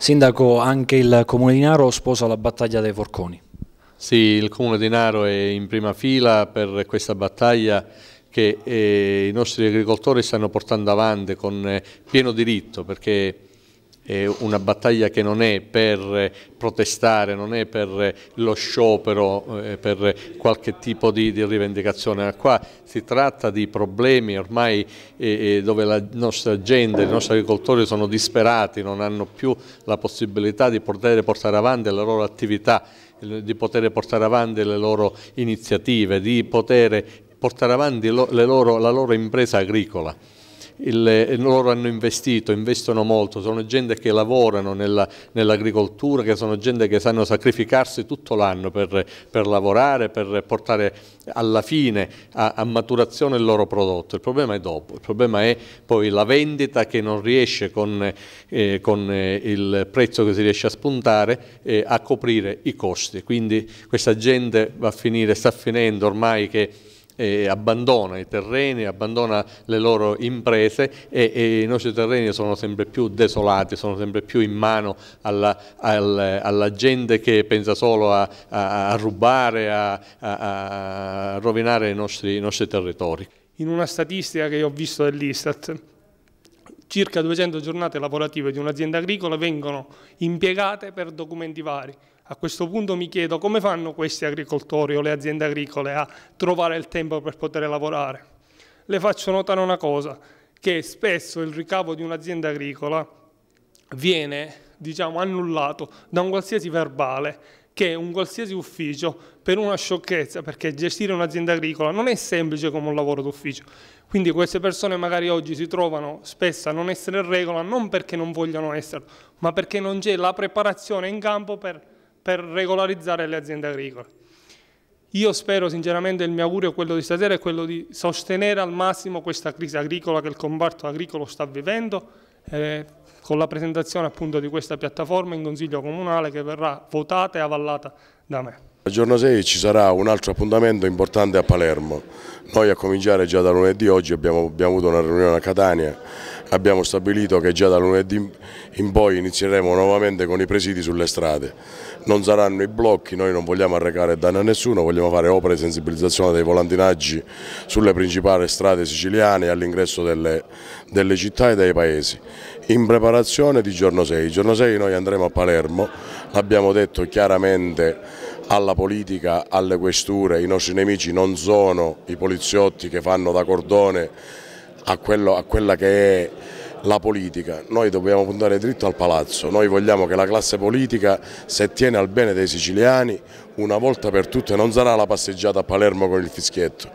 Sindaco, anche il Comune di Naro sposa la battaglia dei forconi. Sì, il Comune di Naro è in prima fila per questa battaglia che eh, i nostri agricoltori stanno portando avanti con eh, pieno diritto perché una battaglia che non è per protestare, non è per lo sciopero, eh, per qualche tipo di, di rivendicazione, ma qua si tratta di problemi ormai eh, eh, dove la nostra gente, i nostri agricoltori sono disperati, non hanno più la possibilità di poter portare avanti la loro attività di poter portare avanti le loro iniziative, di poter portare avanti lo, loro, la loro impresa agricola il, eh, loro hanno investito, investono molto, sono gente che lavorano nell'agricoltura, che sono gente che sanno sacrificarsi tutto l'anno per, per, lavorare, per portare alla fine a, a, maturazione il loro prodotto. Il problema è dopo, il problema è poi la vendita che non riesce con, eh, con eh, il prezzo che si riesce a spuntare eh, a coprire i costi. Quindi questa gente va a finire, sta finendo ormai che eh, abbandona i terreni, abbandona le loro imprese e, e, i nostri terreni sono sempre più desolati, sono sempre più in mano alla, alla, alla gente che pensa solo a, a, a rubare, a, a rovinare i nostri, i nostri territori. In una statistica che ho visto dell'Istat, Circa 200 giornate lavorative di un'azienda agricola vengono impiegate per documenti vari. A questo punto mi chiedo come fanno questi agricoltori o le aziende agricole a trovare il tempo per poter lavorare. Le faccio notare una cosa, che spesso il ricavo di un'azienda agricola viene diciamo, annullato da un qualsiasi verbale che un qualsiasi ufficio per una sciocchezza, perché gestire un'azienda agricola non è semplice come un lavoro d'ufficio. Quindi queste persone magari oggi si trovano spesso a non essere in regola, non perché non vogliono esserlo, ma perché non c'è la preparazione in campo per, per regolarizzare le aziende agricole. Io spero sinceramente, il mio augurio quello di stasera è quello di sostenere al massimo questa crisi agricola che il comparto agricolo sta vivendo, eh, con la presentazione appunto di questa piattaforma in Consiglio Comunale che verrà votata e avallata da me. Il giorno 6 ci sarà un altro appuntamento importante a Palermo, noi a cominciare già da lunedì oggi abbiamo, abbiamo avuto una riunione a Catania abbiamo stabilito che già da lunedì in poi inizieremo nuovamente con i presidi sulle strade. Non saranno i blocchi, noi non vogliamo arrecare danni a nessuno, vogliamo fare opere di sensibilizzazione dei volantinaggi sulle principali strade siciliane all'ingresso delle, delle città e dei paesi. In preparazione di giorno 6, il giorno 6 noi andremo a Palermo, l'abbiamo detto chiaramente alla politica, alle questure, i nostri nemici non sono i poliziotti che fanno da cordone a, quello, a quella che è la politica, noi dobbiamo puntare dritto al palazzo, noi vogliamo che la classe politica se tiene al bene dei siciliani una volta per tutte non sarà la passeggiata a Palermo con il fischietto,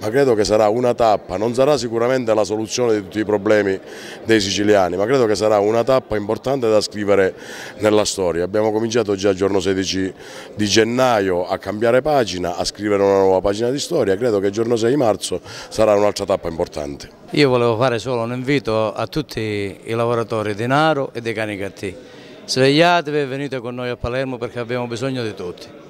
ma credo che sarà una tappa, non sarà sicuramente la soluzione di tutti i problemi dei siciliani, ma credo che sarà una tappa importante da scrivere nella storia. Abbiamo cominciato già il giorno 16 di gennaio a cambiare pagina, a scrivere una nuova pagina di storia, credo che il giorno 6 marzo sarà un'altra tappa importante. Io volevo fare solo un invito a tutti i lavoratori di Naro e dei Canicattì. Svegliatevi e venite con noi a Palermo perché abbiamo bisogno di tutti.